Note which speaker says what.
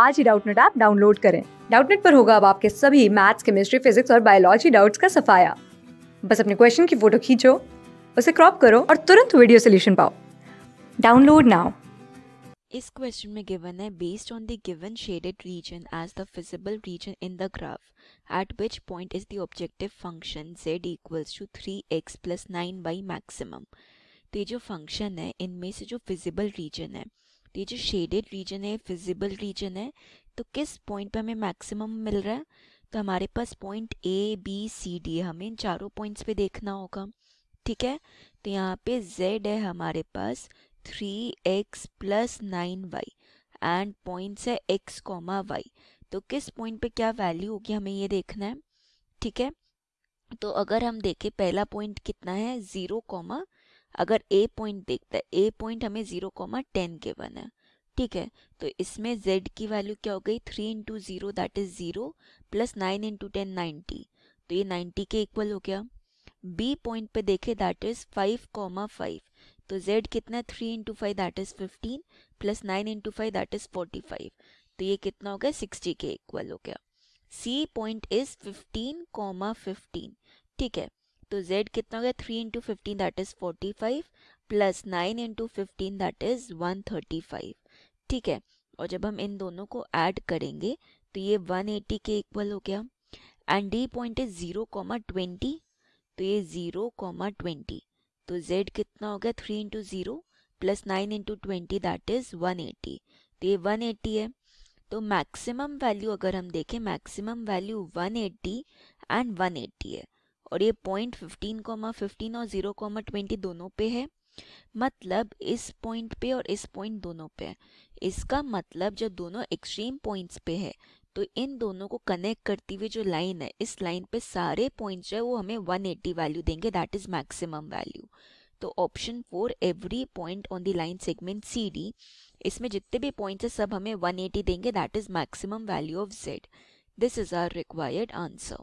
Speaker 1: आज ही Doubtnut app download करें डाउटनेट पर होगा अब आपके सभी मैथ्स केमिस्ट्री फिजिक्स और बायोलॉजी डाउट्स का सफाया बस अपने क्वेश्चन की फोटो खींचो उसे क्रॉप करो और तुरंत वीडियो सोल्यूशन पाओ डाउनलोड नाउ
Speaker 2: इस क्वेश्चन में गिवन है based on the given shaded region as the feasible region in the graph at which point is the objective function z equals to three x plus nine y maximum तो ये जो function है इनमें से जो feasible region है तो ये जो शेडेड रीजन है विजिबल रीजन है तो किस पॉइंट पे हमें मैक्सिमम मिल रहा है तो हमारे पास point a b c d है हमें इन चारों पॉइंट्स पे देखना होगा ठीक है तो यहाँ पे जेड है हमारे पास three x plus nine y and points है एक्स कॉमा वाई तो किस पॉइंट पे क्या वैल्यू होगी हमें ये देखना है ठीक है तो अगर हम देखें पहला पॉइंट कितना है ज़ीरो कॉमा अगर ए पॉइंट देखता है ए पॉइंट हमें जीरो कॉमा टेन वन है ठीक है तो इसमें z की वैल्यू क्या हो गई three into zero that is zero plus nine into ten ninety तो ये नाइन्टी के इक्वल हो गया बी पॉइंट पे देखे that is five comma five तो z कितना है three into five that is fifteen plus nine into five that is forty five तो ये कितना हो गया सिक्सटी के इक्वल हो गया c point is fifteen comma fifteen ठीक है तो z कितना हो गया three into fifteen that is forty five plus nine into fifteen that is one thirty five ठीक है और जब हम इन दोनों को ऐड करेंगे तो ये वन एटी के इक्वल हो गया and d point is zero comma twenty तो ये जीरो कॉमा ट्वेंटी तो z कितना हो गया three into zero plus nine into twenty that is one eighty तो ये वन एटी है तो मैक्सिमम वैल्यू अगर हम देखें maximum value one eighty and one eighty है और ये पॉइंट फिफ्टीन कॉमा फिफ्टीन और ज़ीरो कॉमा ट्वेंटी दोनों पे है मतलब इस पॉइंट पे और इस पॉइंट दोनों पे है इसका मतलब जब दोनों एक्सट्रीम पॉइंट्स पे है तो इन दोनों को कनेक्ट करती हुई जो लाइन है इस लाइन पे सारे पॉइंट्स जो है वो हमें 180 वैल्यू देंगे दैट इज मैक्सिमम वैल्यू तो option four every point on the line segment c d इसमें जितने भी पॉइंट्स है सब हमें 180 देंगे that is maximum value of z this is our required answer